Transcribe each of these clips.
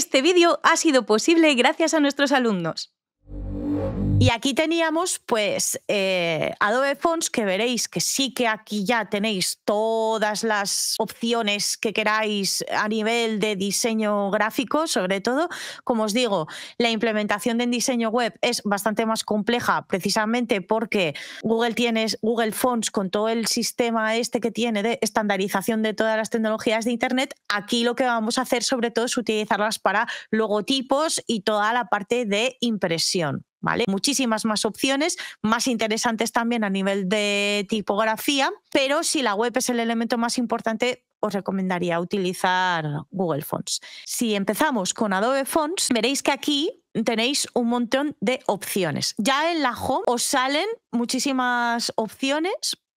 Este vídeo ha sido posible gracias a nuestros alumnos. Y aquí teníamos pues eh, Adobe Fonts, que veréis que sí que aquí ya tenéis todas las opciones que queráis a nivel de diseño gráfico, sobre todo. Como os digo, la implementación de diseño web es bastante más compleja precisamente porque Google tiene Google Fonts con todo el sistema este que tiene de estandarización de todas las tecnologías de Internet. Aquí lo que vamos a hacer sobre todo es utilizarlas para logotipos y toda la parte de impresión. Muchísimas más opciones, más interesantes también a nivel de tipografía, pero si la web es el elemento más importante, os recomendaría utilizar Google Fonts. Si empezamos con Adobe Fonts, veréis que aquí tenéis un montón de opciones. Ya en la home os salen muchísimas opciones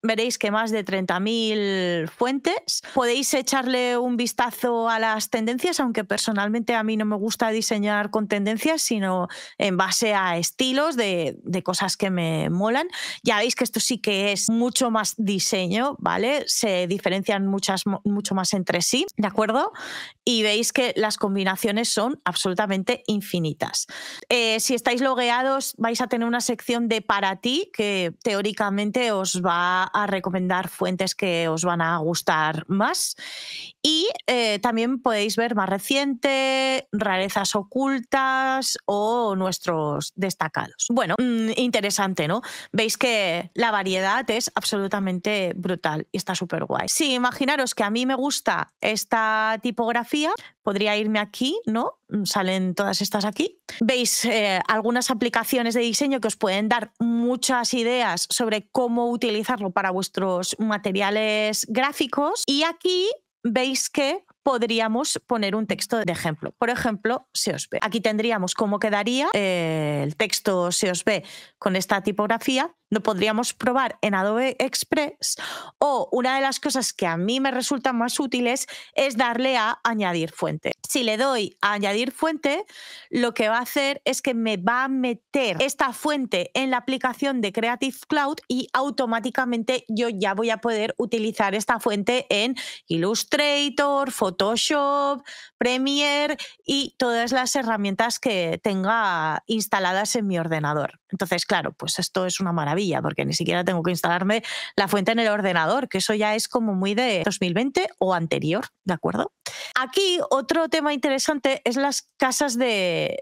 veréis que más de 30.000 fuentes. Podéis echarle un vistazo a las tendencias, aunque personalmente a mí no me gusta diseñar con tendencias, sino en base a estilos de, cosas que me molan. Ya veis que esto sí que es mucho más diseño, ¿vale? Se diferencian muchas, mucho más entre sí, ¿de acuerdo? Y veis que las combinaciones son absolutamente infinitas. Eh, si estáis logueados, vais a tener una sección de para ti que teóricamente os va a a recomendar fuentes que os van a gustar más. Y eh, también podéis ver más reciente, rarezas ocultas o nuestros destacados. Bueno, mm, interesante, ¿no? Veis que la variedad es absolutamente brutal y está súper guay. Si imaginaros que a mí me gusta esta tipografía, podría irme aquí, ¿no? Mm, salen todas estas aquí. Veis eh, algunas aplicaciones de diseño que os pueden dar muchas ideas sobre cómo utilizarlo para vuestros materiales gráficos y aquí veis que podríamos poner un texto de ejemplo. Por ejemplo, se os ve. Aquí tendríamos cómo quedaría eh, el texto se os ve con esta tipografía lo podríamos probar en Adobe Express o una de las cosas que a mí me resultan más útiles es darle a añadir fuente. Si le doy a añadir fuente, lo que va a hacer es que me va a meter esta fuente en la aplicación de Creative Cloud y automáticamente yo ya voy a poder utilizar esta fuente en Illustrator, Photoshop, Premiere y todas las herramientas que tenga instaladas en mi ordenador. Entonces, claro, pues esto es una maravilla porque ni siquiera tengo que instalarme la fuente en el ordenador, que eso ya es como muy de 2020 o anterior, ¿de acuerdo? Aquí otro tema interesante es las casas de,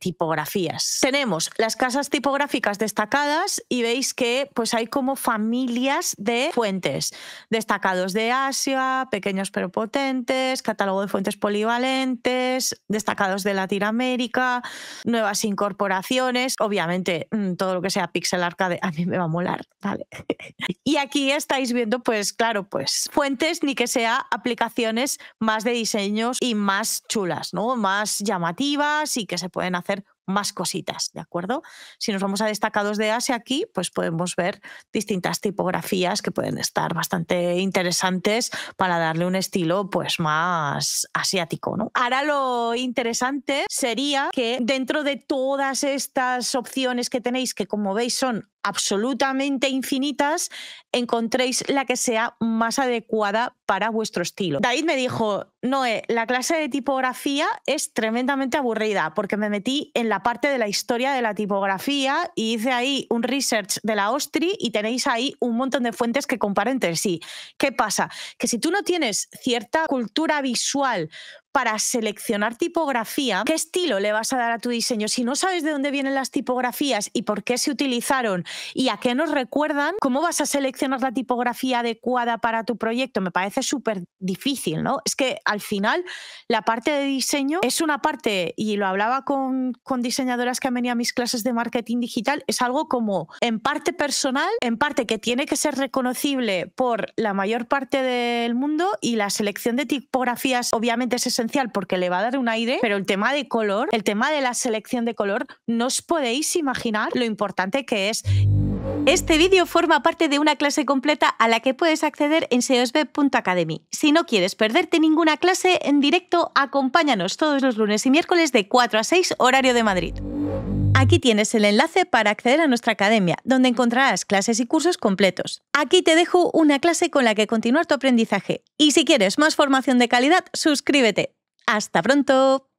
tipografías. Tenemos las casas tipográficas destacadas y veis que pues hay como familias de fuentes, destacados de Asia, pequeños pero potentes, catálogo de fuentes polivalentes, destacados de Latinoamérica, nuevas incorporaciones, obviamente mm, todo lo que sea pixel art a mí me va a molar, ¿vale? y aquí estáis viendo, pues claro, pues fuentes ni que sea aplicaciones más de diseños y más chulas, ¿no? Más llamativas y que se pueden hacer más cositas, ¿de acuerdo? Si nos vamos a destacados de Asia aquí, pues podemos ver distintas tipografías que pueden estar bastante interesantes para darle un estilo pues más asiático, ¿no? Ahora lo interesante sería que dentro de todas estas opciones que tenéis, que como veis son absolutamente infinitas, encontréis la que sea más adecuada para vuestro estilo. David me dijo, Noé, la clase de tipografía es tremendamente aburrida porque me metí en la parte de la historia de la tipografía y hice ahí un research de la Ostri y tenéis ahí un montón de fuentes que comparan entre sí. ¿Qué pasa? Que si tú no tienes cierta cultura visual para seleccionar tipografía, qué estilo le vas a dar a tu diseño. Si no sabes de dónde vienen las tipografías y por qué se utilizaron y a qué nos recuerdan, ¿cómo vas a seleccionar la tipografía adecuada para tu proyecto? Me parece súper difícil, ¿no? Es que al final la parte de diseño es una parte, y lo hablaba con, con diseñadoras que han venido a mis clases de marketing digital, es algo como en parte personal, en parte que tiene que ser reconocible por la mayor parte del mundo y la selección de tipografías obviamente es ese porque le va a dar un aire, pero el tema de color, el tema de la selección de color, no os podéis imaginar lo importante que es. Este vídeo forma parte de una clase completa a la que puedes acceder en seosb.academy. Si no quieres perderte ninguna clase en directo, acompáñanos todos los lunes y miércoles de 4 a 6 horario de Madrid. Aquí tienes el enlace para acceder a nuestra academia, donde encontrarás clases y cursos completos. Aquí te dejo una clase con la que continuar tu aprendizaje. Y si quieres más formación de calidad, suscríbete. ¡Hasta pronto!